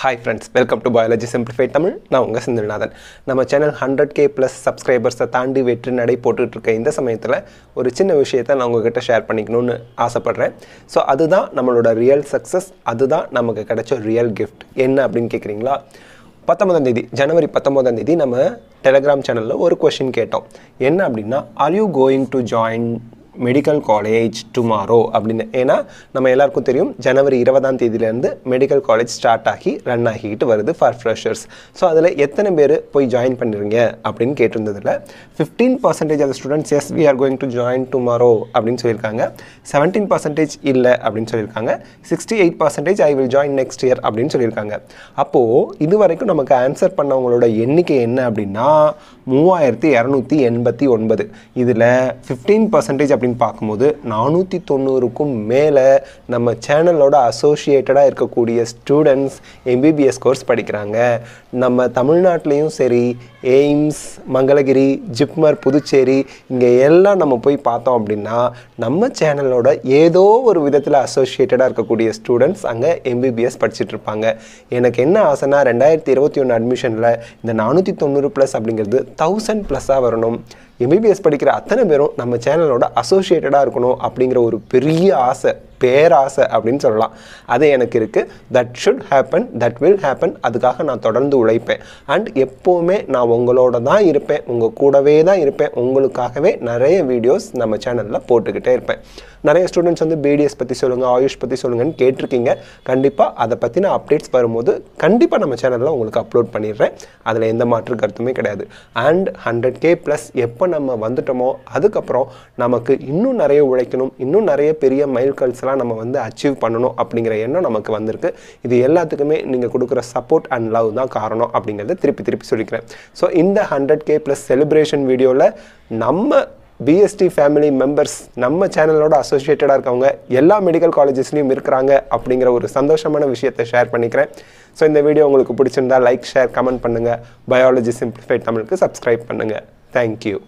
hi friends welcome to biology simplify Tamil நான் உங்கள் சிந்துநாதன் நம்ம சேனல் ஹண்ட்ரட் கே ப்ளஸ் சப்ஸ்கிரைபர்ஸை தாண்டி வெற்றி நடை போட்டுட்ருக்க இந்த சமயத்தில் ஒரு சின்ன விஷயத்தை நான் உங்ககிட்ட ஷேர் பண்ணிக்கணும்னு ஆசைப்பட்றேன் ஸோ அதுதான் நம்மளோட ரியல் சக்ஸஸ் அதுதான் நமக்கு கிடைச்ச ரியல் கிஃப்ட் என்ன அப்படின்னு கேட்குறீங்களா பத்தொன்பதாம் தேதி ஜனவரி பத்தொன்பதாம் தேதி நம்ம டெலகிராம் சேனலில் ஒரு கொஷின் கேட்டோம் என்ன அப்படின்னா are you going to join medical college tomorrow அப்படின்னு ஏன்னா நம்ம எல்லாருக்கும் தெரியும் ஜனவரி இருபதாம் தேதியிலேருந்து மெடிக்கல் காலேஜ் ஸ்டார்ட் ஆகி ரன் ஆகிக்கிட்டு வருது ஃபார் ஃப்ரெஷர்ஸ் ஸோ அதில் எத்தனை பேர் போய் ஜாயின் பண்ணுறீங்க அப்படின்னு கேட்டிருந்ததில் fifteen percentage of students yes we are going to join tomorrow அப்படின்னு சொல்லியிருக்காங்க செவன்டீன் பர்சன்டேஜ் இல்லை அப்படின்னு சொல்லியிருக்காங்க sixty eight percentage I will join next year அப்படின்னு சொல்லியிருக்காங்க அப்போது இது வரைக்கும் நமக்கு ஆன்சர் பண்ணவங்களோட எண்ணிக்கை என்ன அப்படின்னா மூவாயிரத்தி இரநூத்தி எண்பத்தி ஒன்பது இதில் ஃபிஃப்டீன் பர்சன்டேஜ் அப்படின்னு பார்க்கும்போது நானூற்றி தொண்ணூறுக்கும் மேலே நம்ம சேனலோட அசோசியேட்டடாக இருக்கக்கூடிய ஸ்டூடெண்ட்ஸ் எம்பிபிஎஸ் கோர்ஸ் படிக்கிறாங்க நம்ம தமிழ்நாட்டிலையும் சரி எய்ம்ஸ் மங்களகிரி ஜிப்மர் புதுச்சேரி இங்கே எல்லாம் நம்ம போய் பார்த்தோம் அப்படின்னா நம்ம சேனலோட ஏதோ ஒரு விதத்தில் அசோசியேட்டடாக இருக்கக்கூடிய ஸ்டூடெண்ட்ஸ் அங்கே எம்பிபிஎஸ் படிச்சுட்டு இருப்பாங்க எனக்கு என்ன ஆசைனா ரெண்டாயிரத்தி இருபத்தி ஒன்று அட்மிஷனில் இந்த நானூற்றி தொண்ணூறு ப்ளஸ் அப்படிங்கிறது தௌசண்ட் ப்ளஸ்ஸாக வரணும் எம்பிபிஎஸ் படிக்கிற அத்தனை பேரும் நம்ம சேனலோட அசோசியேட்டடாக இருக்கணும் அப்படிங்கிற ஒரு பெரிய ஆசை பேராசை அப்படின்னு சொல்லலாம் அது எனக்கு இருக்குது that should happen that will happen அதுக்காக நான் தொடர்ந்து உழைப்பேன் அண்ட் எப்போவுமே நான் உங்களோட தான் இருப்பேன் உங்கள் கூடவே தான் இருப்பேன் உங்களுக்காகவே நிறைய வீடியோஸ் நம்ம சேனலில் போட்டுக்கிட்டே இருப்பேன் நிறைய ஸ்டூடெண்ட்ஸ் வந்து பிடிஎஸ் பற்றி சொல்லுங்கள் ஆயுஷ் பற்றி சொல்லுங்கன்னு கேட்டிருக்கீங்க கண்டிப்பாக அதை பற்றின அப்டேட்ஸ் வரும்போது கண்டிப்பாக நம்ம சேனலில் உங்களுக்கு அப்லோட் பண்ணிடுறேன் அதில் எந்த மாற்று கருத்துமே கிடையாது அண்ட் ஹண்ட்ரட் கே ப்ளஸ் எப்போ நம்ம வந்துட்டோமோ அதுக்கப்புறம் நமக்கு இன்னும் நிறைய உழைக்கணும் இன்னும் நிறைய பெரிய கல்ஸ்லாம் இதெல்லாம் நம்ம வந்து அச்சீவ் பண்ணணும் அப்படிங்கிற எண்ணம் நமக்கு வந்திருக்கு இது எல்லாத்துக்குமே நீங்கள் கொடுக்குற சப்போர்ட் அண்ட் லவ் தான் காரணம் அப்படிங்கிறத திருப்பி திருப்பி சொல்லிக்கிறேன் ஸோ இந்த ஹண்ட்ரட் கே ப்ளஸ் செலிப்ரேஷன் வீடியோவில் நம்ம பிஎஸ்டி ஃபேமிலி மெம்பர்ஸ் நம்ம சேனலோட அசோசியேட்டடாக இருக்கவங்க எல்லா மெடிக்கல் காலேஜஸ்லையும் இருக்கிறாங்க அப்படிங்கிற ஒரு சந்தோஷமான விஷயத்தை ஷேர் பண்ணிக்கிறேன் ஸோ இந்த வீடியோ உங்களுக்கு பிடிச்சிருந்தா லைக் ஷேர் கமெண்ட் பண்ணுங்கள் பயாலஜி சிம்பிளிஃபைட் தமிழுக்கு சப்ஸ்கிரைப் பண்ணுங்கள் தேங்க்யூ